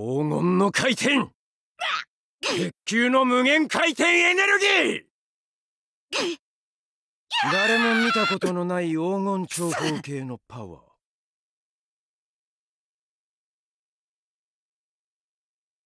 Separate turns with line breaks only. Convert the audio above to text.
黄金の回転鉄球の無限回転エネルギー誰も見た
ことのない黄金長方形のパワー